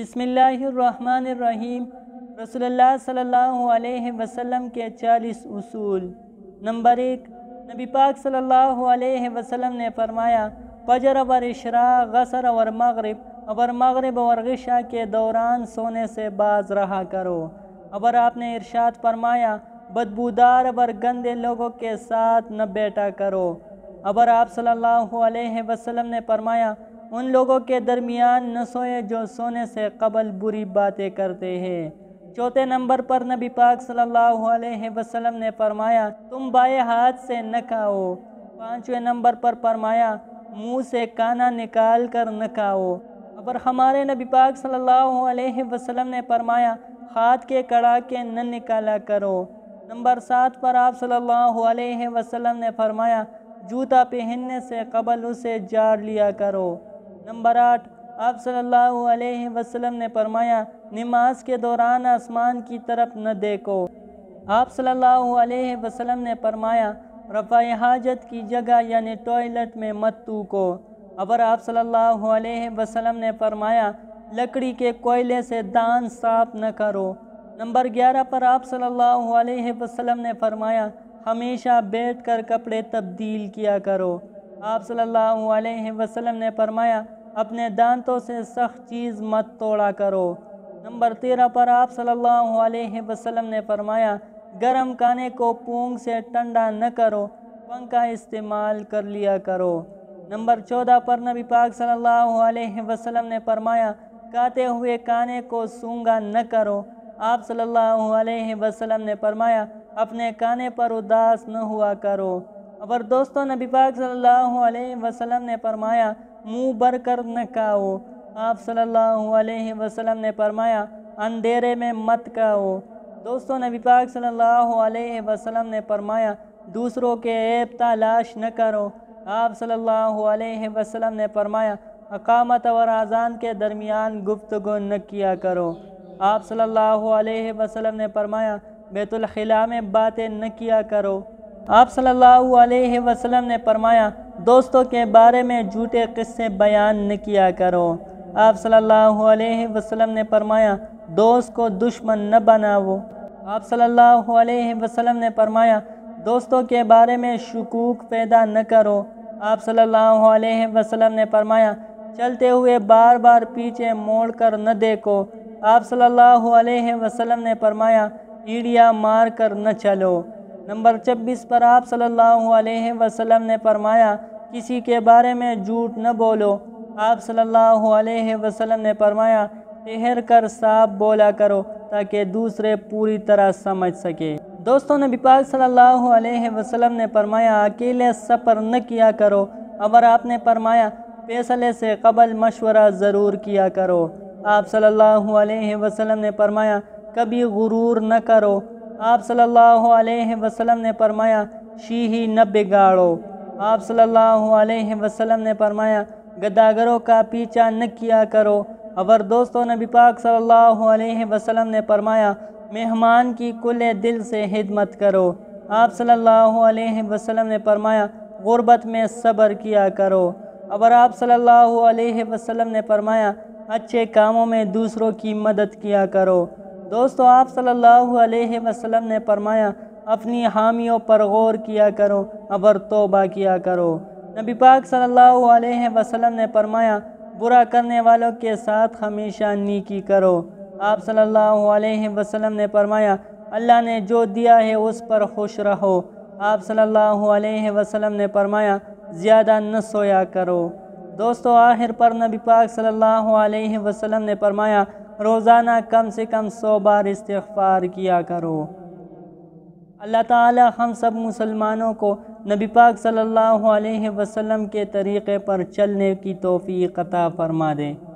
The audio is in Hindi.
बसमीम रसोल्ला सल्लल्लाहु अलैहि वसल्लम के चालीस उसूल नंबर एक नबी पाक सल्लल्लाहु अलैहि वसल्लम ने फरमाया फजर वर इशरा गसर और मगरब अबर मगरब और गशा के दौरान सोने से बाज रहा करो अबर आपने इरशाद फरमाया बदबूदार और गंदे लोगों के साथ न बैठा करो अबर आप सल्लल्लाहु अलैहि वसल्लम ने फरमाया उन लोगों के दरमियान न सोए जो सोने से कबल बुरी बातें करते हैं चौथे नंबर पर नबी पाक सल्लल्लाहु अलैहि वसल्लम ने फरमाया तुम बाएं हाथ से न खाओ पाँचवें नंबर पर फरमाया मुंह से काना निकाल कर न खाओ और हमारे नबी पाक सल्लल्लाहु अलैहि वसल्लम ने फरमाया हाथ के कड़ा के न निकाला करो नंबर सात पर आप सल्लल्लाहु अलैहि वसल्लम ने फरमाया जूता पहनने से कबल उसे जार लिया करो नंबर आठ आप सल्लल्लाहु अलैहि वसल्लम ने फरमाया नमाज के दौरान आसमान की तरफ न देखो आप सल्लल्लाहु अलैहि वसल्लम ने फरमाया रफा हाजत की जगह यानी टॉयलेट में मत तू को अबर आप सल्लल्लाहु अलैहि वसल्लम ने फरमाया लकड़ी के कोयले से दान साफ न करो नंबर ग्यारह पर आप सल्लल्लाहु अलैहि वसल्लम ने फरमाया हमेशा बैठ कर कपड़े तब्दील किया करो आप सल्लल्लाहु अलैहि वसल्लम ने फरमाया अपने दांतों से सख्त चीज़ मत तोड़ा करो नंबर तेरह पर आप सल्लल्लाहु अलैहि वसल्लम ने फरमाया गरम खाने को पूंग से ठंडा न करो पंखा इस्तेमाल कर लिया करो नंबर चौदह पर नबी पाक सल्लल्लाहु अलैहि वसल्लम ने फरमाया काते हुए खाने को सूंगा न करो आप सल्लल्लाहु अलैहि वसल्लम ने फरमाया अपने काने पर उदास न हुआ करो और दोस्तों नबी पाक सल्लल्लाहु अलैहि वसल्लम ने फरमाया मुंह भर कर न खाओ आप सल्लल्लाहु अलैहि वसल्लम ने फरमाया अंधेरे में मत कहो दोस्तों नबी पाक सल्लल्लाहु अलैहि वसल्लम ने फरमाया दूसरों के ऐब तलाश न करो आप सल्लल्लाहु अलैहि वसल्लम ने फरमाया अकामत और आज़ान के दरमियान गुफ्तगु न किया करो आप सल्लल्लाहु अलैहि वसल्लम ने फरमाया बैतुलखिला में बातें न किया करो आप सल्लल्लाहु अलैहि वसल्लम ने फरमाया दोस्तों के बारे में झूठे किस्से बयान न किया करो आप सल्लल्लाहु अलैहि वसल्लम ने फरमाया दोस्त को दुश्मन न बनाओ आप सल्लल्लाहु अलैहि वसल्लम ने फरमाया दोस्तों के बारे में शकूक पैदा न करो आप सल्लल्लाहु अलैहि वसल्लम ने फरमाया चलते हुए बार बार पीछे मोड़ कर न देखो आप सल्लल्लाहु अलैहि वसल्लम ने फरमाया ईड़िया मार कर न चलो नंबर छब्बीस पर आप सल्लल्लाहु अलैहि वसल्लम ने फरमाया किसी के बारे में झूठ न बोलो आप सल्लल्लाहु अलैहि वसल्लम ने फरमाया ठहर कर साफ बोला करो ताकि दूसरे पूरी तरह समझ सके दोस्तों ने पाक सल्लल्लाहु अलैहि वसल्लम ने फरमाया अकेले सफ़र न किया करो अगर आपने फरमाया फैसले से कबल मशवरा ज़रूर किया करो आप सल्लल्लाहु अलैहि वसल्लम ने फरमाया कभी गुरूर न करो आप सल्लल्लाहु अलैहि वसल्लम ने फरमाया शीही न बिगाड़ो आप सल्लल्लाहु अलैहि वसल्लम ने फरमाया गदागरों का पीछा न किया करो अगर दोस्तों नबी पाक सल्लल्लाहु अलैहि वसल्लम ने फरमाया मेहमान की कुल दिल से हिदमत करो आप सल्लल्लाहु अलैहि वसल्लम ने फरमाया गुरबत में सब्र किया करो अगर आप सल्लल्लाहु अलैहि वसल्लम ने फरमाया अच्छे कामों में दूसरों की मदद किया करो दोस्तों आप सल्लल्लाहु अलैहि वसल्लम ने फरमाया अपनी हामियों पर गौर किया करो अबर तोबा किया करो नबी पाक सल्लल्लाहु अलैहि वसल्लम ने फरमाया बुरा करने वालों के साथ हमेशा नीकी करो आप सल्लल्लाहु अलैहि वसल्लम ने फरमाया अल्लाह ने जो दिया है उस पर खुश रहो आप सल्लल्लाहु अलैहि वसल्लम ने फरमाया ज़्यादा न सोया करो दोस्तों आखिर पर नबी पाक सल्लल्लाहु अलैहि वसल्लम ने फरमाया रोज़ाना कम से कम सौ बार इस्तफ़ार किया करो अल्लाह ताला हम सब मुसलमानों को नबी पाक सल्लल्लाहु अलैहि वसल्लम के तरीक़े पर चलने की तोफ़ी अता फरमा दें